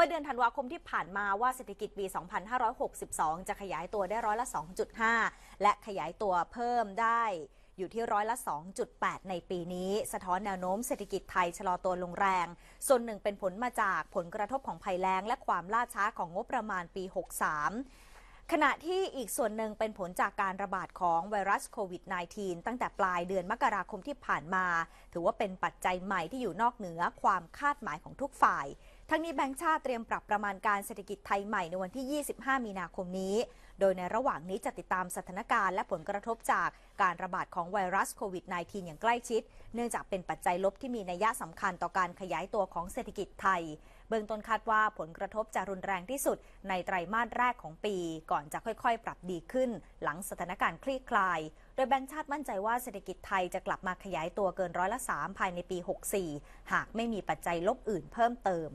มื่อเดือนธันวาคมที่ผ่านมาว่าเศรษฐกิจปี 2562 จะขยายตัวได้ร้อยละ 2.5 และขยายตัวเพิ่มได้อยู่ที่ร้อยละ 2.8 ในปีนี้ สะท้อนแนวโน้มเศรษฐกิจไทยชะลอตัวลงแรง ส่วนหนึ่งเป็นผลมาจากผลกระทบของภัยแล้งและความล่าช้าของงบประมาณปี 63 ขณะที่อีกส่วนหนึ่งเป็นผลจากการระบาดของไวรัสโควิด -19 ตั้งแต่ปลายเดือนมกราคมที่ผ่านมา ถือว่าเป็นปัจจัยใหม่ที่อยู่นอกเหนือความคาดหมายของทุกฝ่ายทั้งนี้แบงก์ชาติเตรียมปรับประมาณการเศรษฐกิจไทยใหม่ในวันที่ 25 มีนาคมนี้ โดยในระหว่างนี้จะติดตามสถานการณ์และผลกระทบจากการระบาดของไวรัสโควิด -19 อย่างใกล้ชิด เนื่องจากเป็นปัจจัยลบที่มีนัยสำคัญต่อการขยายตัวของเศรษฐกิจไทย เบื้องต้นคาดว่าผลกระทบจะรุนแรงที่สุดในไตรมาสแรกของปี ก่อนจะค่อยๆ ปรับดีขึ้น หลังสถานการณ์คลี่คลาย โดยแบงก์ชาติมั่นใจว่าเศรษฐกิจไทยจะกลับมาขยายตัวเกินร้อยละ3ภายในปี 64 หากไม่มีปัจจัยลบอื่นเพิ่มเติม